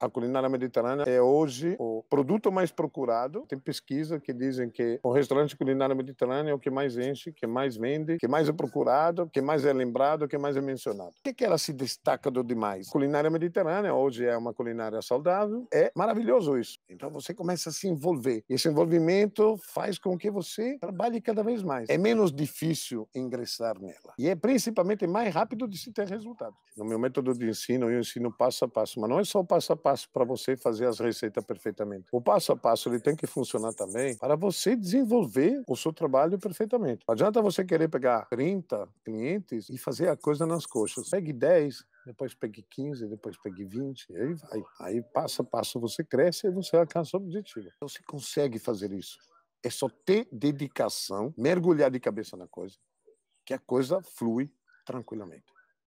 A culinária mediterrânea é hoje o produto mais procurado. Tem pesquisa que dizem que o restaurante culinária mediterrânea é o que mais enche, que mais vende, que mais é procurado, que mais é lembrado, que mais é mencionado. O que, é que ela se destaca do demais? A culinária mediterrânea hoje é uma culinária saudável. É maravilhoso isso. Então você começa a se envolver. Esse envolvimento faz com que você trabalhe cada vez mais. É menos difícil ingressar nela. E é principalmente mais rápido de se ter resultado. No meu método de ensino, eu ensino passo a passo, mas não é só passo a passo passo para você fazer as receitas perfeitamente. O passo a passo ele tem que funcionar também para você desenvolver o seu trabalho perfeitamente. Não adianta você querer pegar 30 clientes e fazer a coisa nas coxas. Pegue 10, depois pegue 15, depois pegue 20, aí vai. Aí passo a passo você cresce e você alcança o objetivo. Você consegue fazer isso. É só ter dedicação, mergulhar de cabeça na coisa, que a coisa flui tranquilamente.